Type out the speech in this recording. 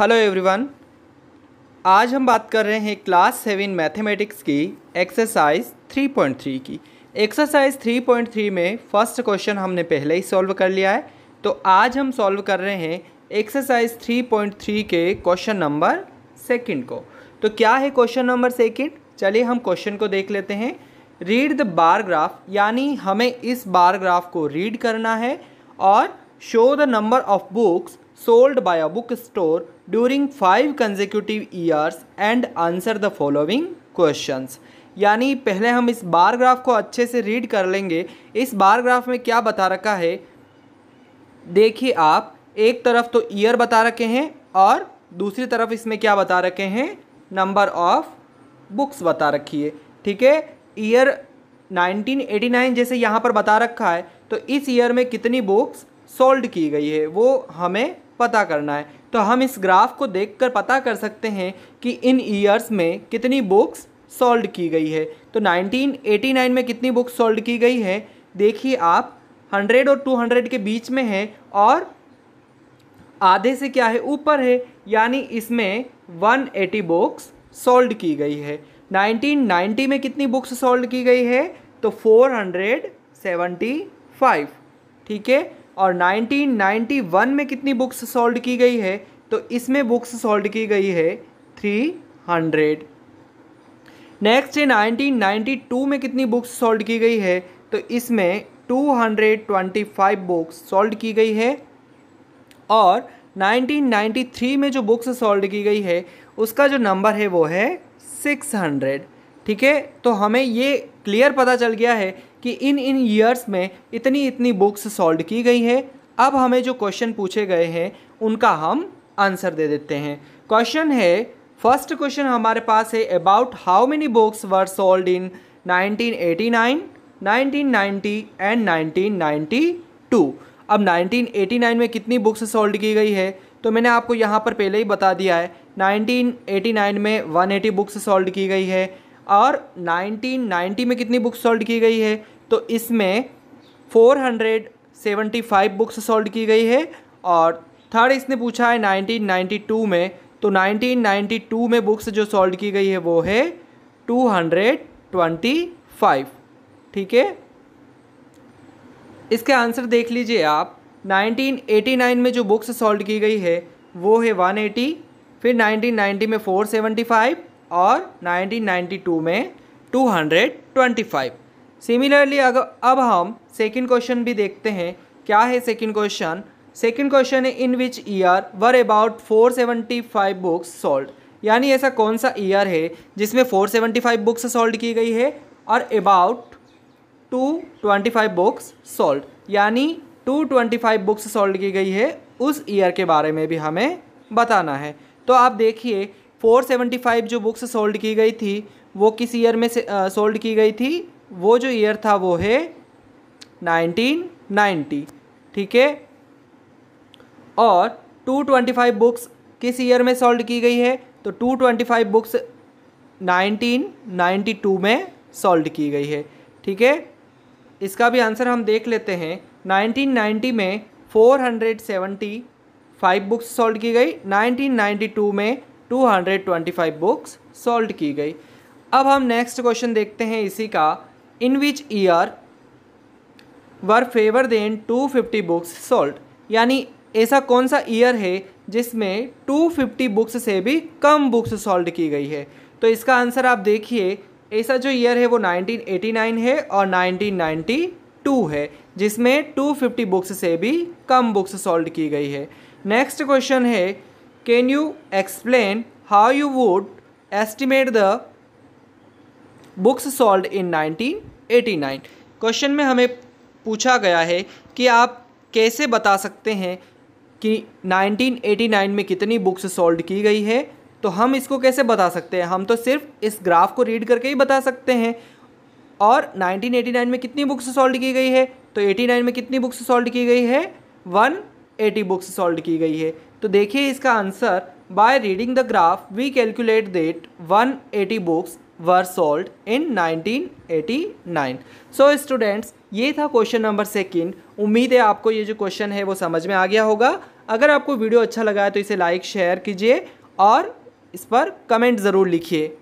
Hello everyone आज हम बात कर रहे हैं क्लास सेवन मैथमेटिक्स की एक्सरसाइज 3.3 की एक्सरसाइज 3.3 में फर्स्ट क्वेश्चन हमने पहले ही सॉल्व कर लिया है तो आज हम सॉल्व कर रहे हैं एक्सरसाइज 3.3 के क्वेश्चन नंबर सेकंड को तो क्या है क्वेश्चन नंबर सेकंड चलिए हम क्वेश्चन को देख लेते हैं रीड द बारग्राफ यानी हमें इस बारग्राफ को रीड करना है और show the number of books sold by a bookstore during five consecutive years and answer the following questions. यानी पहले हम इस बार ग्राफ को अच्छे से रीड कर लेंगे इस बार ग्राफ में क्या बता रखा है देखिए आप एक तरफ तो ईयर बता रखे हैं और दूसरी तरफ इसमें क्या बता रखे हैं नंबर ऑफ बुक्स बता रखी है ठीक है ईयर 1989 जैसे यहाँ पर बता रखा है तो इस ईयर में कितनी बुक्स सोल्ड की गई है वो हमें पता करना है तो हम इस ग्राफ को देखकर पता कर सकते हैं कि इन ईयर्स में कितनी बुक्स सोल्ड की गई है तो 1989 में कितनी बुक्स सोल्ड की गई है देखिए आप 100 और 200 के बीच में है और आधे से क्या है ऊपर है यानी इसमें 180 बुक्स सोल्ड की गई है 1990 में कितनी बुक्स सोल्ड की गई है तो 475 ठीक है और 1991 में कितनी बुक्स सॉल्व की गई है तो इसमें बुक्स सॉल्व की गई है 300 नेक्स्ट है 1992 में कितनी बुक्स सॉल्व की गई है तो इसमें 225 बुक्स सॉल्व की गई है और 1993 में जो बुक्स सॉल्व की गई है उसका जो नंबर है वो है 600 ठीक है तो हमें ये क्लियर पता चल गया है कि इन इन ईयर्स में इतनी इतनी बुक्स सॉल्व की गई है अब हमें जो क्वेश्चन पूछे गए हैं उनका हम आंसर दे देते हैं क्वेश्चन है फर्स्ट क्वेश्चन हमारे पास है about how many books were sold in 1989, 1990 and 1992 अब 1989 में कितनी बुक्स सोल्ड की गई है तो मैंने आपको यहाँ पर पहले ही बता दिया है 1989 में 180 बुक्स सोल्ड की गई है और 1990 में कितनी बुक्स सोल्ड की गई है तो इसमें 475 बुक्स सोल्ड की गई है और थर्ड इसने पूछा है 1992 में तो 1992 में बुक्स जो सोल्ड की गई है वो है 225 ठीक है इसके आंसर देख लीजिए आप 1989 में जो बुक्स सोल्ड की गई है वो है 180 फिर 1990 में 475 और 1992 में 225 सिमिलरली अगर अब हम सेकंड क्वेश्चन भी देखते हैं क्या है सेकंड क्वेश्चन सेकंड क्वेश्चन है in which year were about 475 books sold यानी ऐसा कौन सा ईयर है जिसमें 475 बुक्स सॉल्ड की गई है और अबाउट 225 बुक्स सॉल्ड यानी 225 बुक्स सॉल्ड की गई है उस ईयर के बारे में भी हमें बताना है तो आप देखिए 475 जो बुक्स सोल्ड की गई थी वो किस ईयर में सोल्ड की गई थी वो जो ईयर था वो है 1990 ठीक है और 225 बुक्स किस ईयर में सोल्ड की गई है तो 225 बुक्स 1992 में सोल्ड की गई है ठीक है इसका भी आंसर हम देख लेते हैं 1990 में 475 बुक्स सोल्ड की गई 1992 में 225 बुक्स सोल्ड की गई अब हम नेक्स्ट क्वेश्चन देखते हैं इसी का in which year were fewer than 250 books sold यानी ऐसा कौन सा ईयर है जिसमें 250 बुक्स से भी कम बुक्स सोल्ड की गई है तो इसका आंसर आप देखिए ऐसा जो ईयर है वो 1989 है और 1992 है जिसमें 250 बुक्स से भी कम बुक्स सोल्ड की गई है नेक्स्ट क्वेश्चन है can you explain how you would estimate the books sold in 1989 क्वेश्चन में हमें पूछा गया है कि आप कैसे बता सकते हैं कि 1989 में कितनी बुक्स सॉल्व की गई है तो हम इसको कैसे बता सकते हैं हम तो सिर्फ इस ग्राफ को रीड करके ही बता सकते हैं और 1989 में कितनी बुक्स सॉल्व की गई है तो 89 में कितनी बुक्स सॉल्व की गई है 180 बुक्स सोल्ड की गई है तो देखिए इसका answer by reading the graph we calculate that 180 books were sold in 1989 so students ये था क्वेश्चन नंबर सेकंड उम्मीद है आपको ये जो क्वेश्चन है वो समझ में आ गया होगा अगर आपको वीडियो अच्छा लगा है तो इसे लाइक शेयर कीजिए और इस पर कमेंट ज़रूर लिखिए